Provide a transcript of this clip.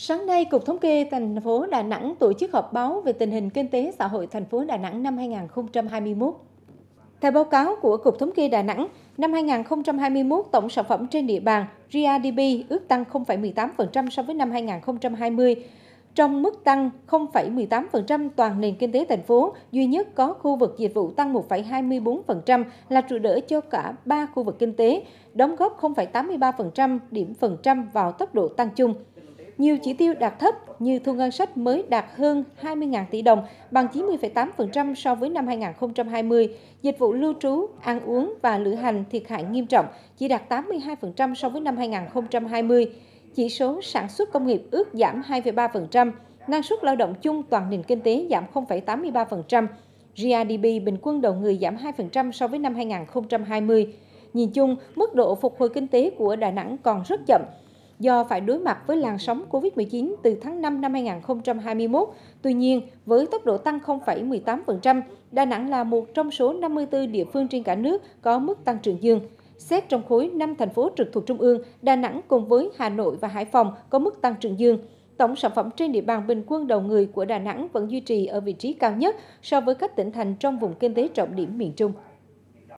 Sáng nay, Cục Thống kê thành phố Đà Nẵng tổ chức họp báo về tình hình kinh tế xã hội thành phố Đà Nẵng năm 2021. Theo báo cáo của Cục Thống kê Đà Nẵng, năm 2021, tổng sản phẩm trên địa bàn (GDP) ước tăng 0,18% so với năm 2020. Trong mức tăng 0,18% toàn nền kinh tế thành phố, duy nhất có khu vực dịch vụ tăng 1,24% là trụ đỡ cho cả 3 khu vực kinh tế, đóng góp 0,83% điểm phần trăm vào tốc độ tăng chung. Nhiều chỉ tiêu đạt thấp như thu ngân sách mới đạt hơn 20.000 tỷ đồng, bằng 90,8% so với năm 2020. Dịch vụ lưu trú, ăn uống và lữ hành thiệt hại nghiêm trọng, chỉ đạt 82% so với năm 2020. Chỉ số sản xuất công nghiệp ước giảm 2,3%, năng suất lao động chung toàn nền kinh tế giảm 0,83%, GDP bình quân đầu người giảm 2% so với năm 2020. Nhìn chung, mức độ phục hồi kinh tế của Đà Nẵng còn rất chậm, do phải đối mặt với làn sóng COVID-19 từ tháng 5 năm 2021. Tuy nhiên, với tốc độ tăng 0,18%, Đà Nẵng là một trong số 54 địa phương trên cả nước có mức tăng trưởng dương. Xét trong khối 5 thành phố trực thuộc Trung ương, Đà Nẵng cùng với Hà Nội và Hải Phòng có mức tăng trưởng dương. Tổng sản phẩm trên địa bàn bình quân đầu người của Đà Nẵng vẫn duy trì ở vị trí cao nhất so với các tỉnh thành trong vùng kinh tế trọng điểm miền Trung.